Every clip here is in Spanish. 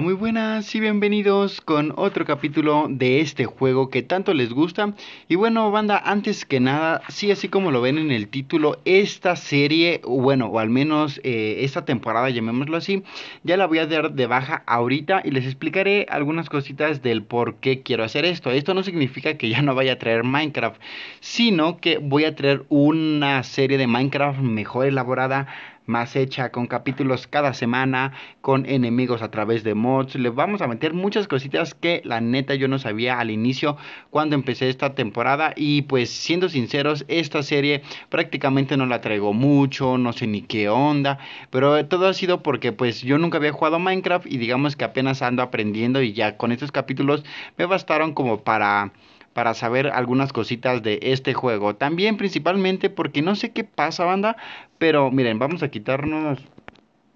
muy buenas y bienvenidos con otro capítulo de este juego que tanto les gusta. Y bueno, banda, antes que nada, sí, así como lo ven en el título, esta serie, bueno, o al menos eh, esta temporada, llamémoslo así, ya la voy a dar de baja ahorita y les explicaré algunas cositas del por qué quiero hacer esto. Esto no significa que ya no vaya a traer Minecraft, sino que voy a traer una serie de Minecraft mejor elaborada más hecha, con capítulos cada semana, con enemigos a través de mods. Le vamos a meter muchas cositas que la neta yo no sabía al inicio cuando empecé esta temporada. Y pues siendo sinceros, esta serie prácticamente no la traigo mucho, no sé ni qué onda. Pero todo ha sido porque pues yo nunca había jugado Minecraft y digamos que apenas ando aprendiendo y ya con estos capítulos me bastaron como para para saber algunas cositas de este juego. También principalmente porque no sé qué pasa, banda, pero miren, vamos a quitarnos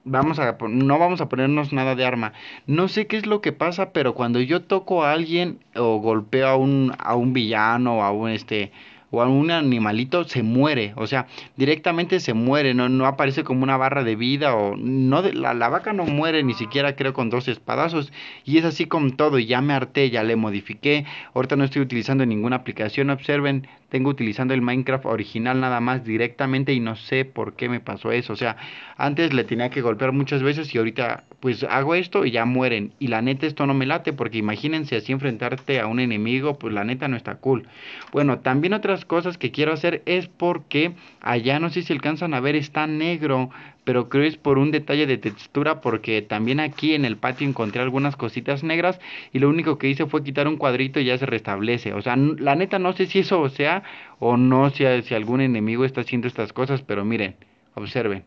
vamos a no vamos a ponernos nada de arma. No sé qué es lo que pasa, pero cuando yo toco a alguien o golpeo a un a un villano o a un este o un animalito se muere, o sea, directamente se muere, no, no aparece como una barra de vida o no la, la vaca no muere ni siquiera creo con dos espadazos y es así con todo, ya me harté, ya le modifiqué, ahorita no estoy utilizando ninguna aplicación, observen tengo utilizando el Minecraft original nada más directamente y no sé por qué me pasó eso. O sea, antes le tenía que golpear muchas veces y ahorita pues hago esto y ya mueren. Y la neta esto no me late porque imagínense así enfrentarte a un enemigo, pues la neta no está cool. Bueno, también otras cosas que quiero hacer es porque allá no sé si alcanzan a ver, está negro, pero creo es por un detalle de textura porque también aquí en el patio encontré algunas cositas negras y lo único que hice fue quitar un cuadrito y ya se restablece. O sea, la neta no sé si eso sea o no si algún enemigo está haciendo estas cosas, pero miren, observen.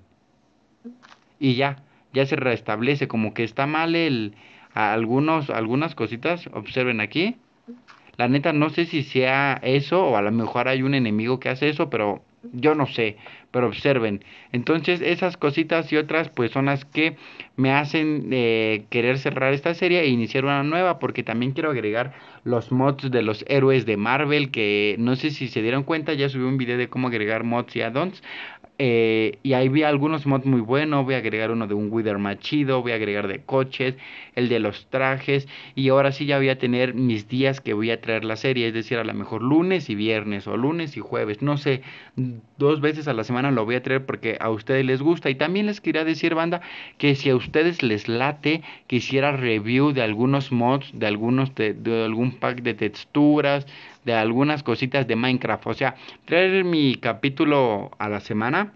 Y ya, ya se restablece, como que está mal el algunos algunas cositas, observen aquí. La neta no sé si sea eso o a lo mejor hay un enemigo que hace eso, pero yo no sé, pero observen. Entonces esas cositas y otras pues son las que me hacen eh, querer cerrar esta serie e iniciar una nueva porque también quiero agregar los mods de los héroes de Marvel que no sé si se dieron cuenta, ya subí un video de cómo agregar mods y addons. Eh, y ahí vi algunos mods muy buenos. Voy a agregar uno de un Wither más chido. Voy a agregar de coches, el de los trajes. Y ahora sí ya voy a tener mis días que voy a traer la serie. Es decir, a lo mejor lunes y viernes o lunes y jueves. No sé, dos veces a la semana lo voy a traer porque a ustedes les gusta. Y también les quería decir, banda, que si a ustedes les late, quisiera review de algunos mods, de algunos de algún pack de texturas, de algunas cositas de Minecraft. O sea, traer mi capítulo a la semana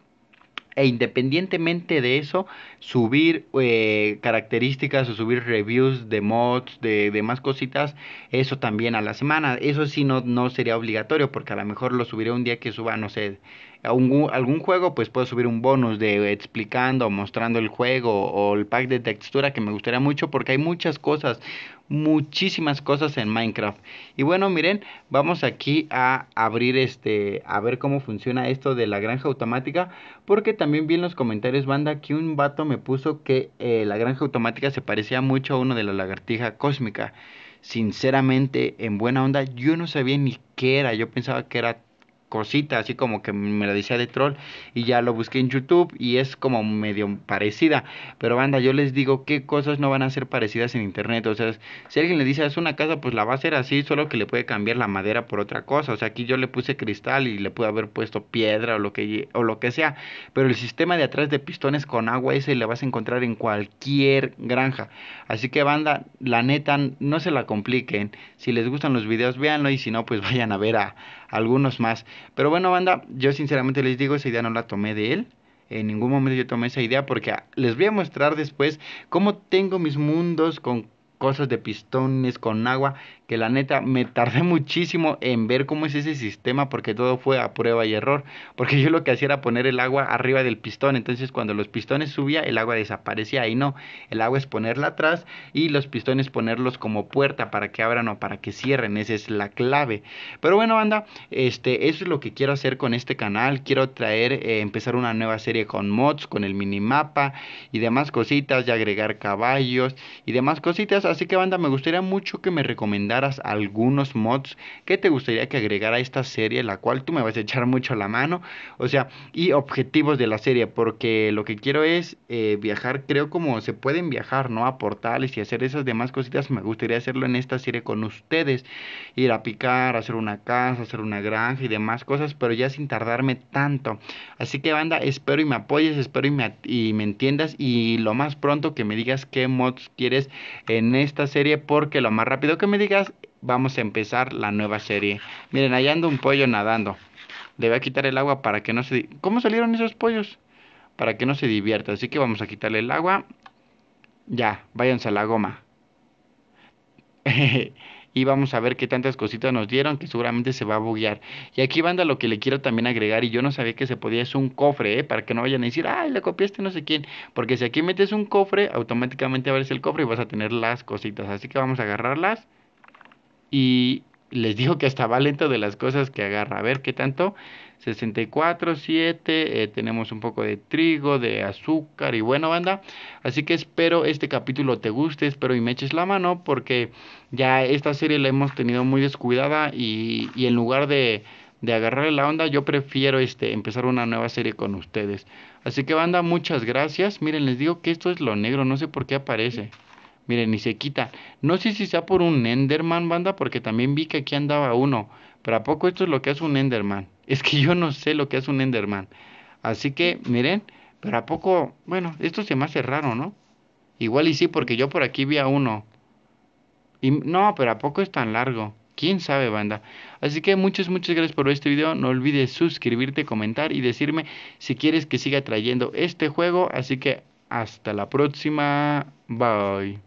e independientemente de eso, subir eh, características o subir reviews de mods, de demás cositas, eso también a la semana. Eso sí no, no sería obligatorio porque a lo mejor lo subiré un día que suba, no sé, algún, algún juego, pues puedo subir un bonus de explicando, mostrando el juego o el pack de textura que me gustaría mucho porque hay muchas cosas, muchísimas cosas en Minecraft. Y bueno, miren, vamos aquí a abrir este, a ver cómo funciona esto de la granja automática, porque también vi en los comentarios, banda, que un vato me puso que eh, la granja automática se parecía mucho a uno de la lagartija cósmica. Sinceramente, en buena onda, yo no sabía ni qué era, yo pensaba que era cosita, así como que me decía de troll, y ya lo busqué en YouTube y es como medio parecida. Pero banda, yo les digo que cosas no van a ser parecidas en internet. O sea, si alguien le dice es una casa, pues la va a hacer así, solo que le puede cambiar la madera por otra cosa. O sea, aquí yo le puse cristal y le pude haber puesto piedra o lo que, o lo que sea. Pero el sistema de atrás de pistones con agua, ese le vas a encontrar en cualquier granja. Así que banda, la neta, no se la compliquen. Si les gustan los videos, véanlo y si no, pues vayan a ver a algunos más. Pero bueno, banda, yo sinceramente les digo, esa idea no la tomé de él. En ningún momento yo tomé esa idea porque les voy a mostrar después cómo tengo mis mundos con cosas de pistones con agua, que la neta me tardé muchísimo en ver cómo es ese sistema porque todo fue a prueba y error, porque yo lo que hacía era poner el agua arriba del pistón, entonces cuando los pistones subía el agua desaparecía y no, el agua es ponerla atrás y los pistones ponerlos como puerta para que abran o para que cierren, esa es la clave. Pero bueno, banda, este eso es lo que quiero hacer con este canal, quiero traer eh, empezar una nueva serie con mods, con el minimapa y demás cositas, y agregar caballos y demás cositas Así que banda, me gustaría mucho que me recomendaras algunos mods que te gustaría que agregara a esta serie, la cual tú me vas a echar mucho la mano. O sea, y objetivos de la serie, porque lo que quiero es eh, viajar, creo como se pueden viajar, ¿no? A portales y hacer esas demás cositas. Me gustaría hacerlo en esta serie con ustedes. Ir a picar, hacer una casa, hacer una granja y demás cosas, pero ya sin tardarme tanto. Así que banda, espero y me apoyes, espero y me, y me entiendas y lo más pronto que me digas qué mods quieres en esta serie porque lo más rápido que me digas, vamos a empezar la nueva serie. Miren, allá anda un pollo nadando. Le voy a quitar el agua para que no se... ¿Cómo salieron esos pollos? Para que no se divierta. Así que vamos a quitarle el agua. Ya, váyanse a la goma. y vamos a ver qué tantas cositas nos dieron que seguramente se va a buguear. Y aquí banda lo que le quiero también agregar y yo no sabía que se podía es un cofre, ¿eh? para que no vayan a decir, ay, le copiaste no sé quién, porque si aquí metes un cofre, automáticamente abres el cofre y vas a tener las cositas, así que vamos a agarrarlas y les digo que hasta va lento de las cosas que agarra. A ver qué tanto. 64, 7. Eh, tenemos un poco de trigo, de azúcar y bueno, banda. Así que espero este capítulo te guste. Espero y me eches la mano porque ya esta serie la hemos tenido muy descuidada y, en lugar de, de la onda, yo prefiero este, empezar una nueva serie con ustedes. Así que banda, muchas gracias. Miren, les digo que esto es lo negro, no sé por qué aparece. Miren, ni se quita. No sé si sea por un Enderman, banda, porque también vi que aquí andaba uno. Pero ¿a poco esto es lo que hace un Enderman? Es que yo no sé lo que hace un Enderman. Así que, miren, pero ¿a poco? Bueno, esto se me hace raro, ¿no? Igual y sí, porque yo por aquí vi a uno. Y no, pero ¿a poco es tan largo? ¿Quién sabe, banda? Así que muchas, muchas gracias por ver este video. No olvides suscribirte, comentar y decirme si quieres que siga trayendo este juego. Así que hasta la próxima. Bye.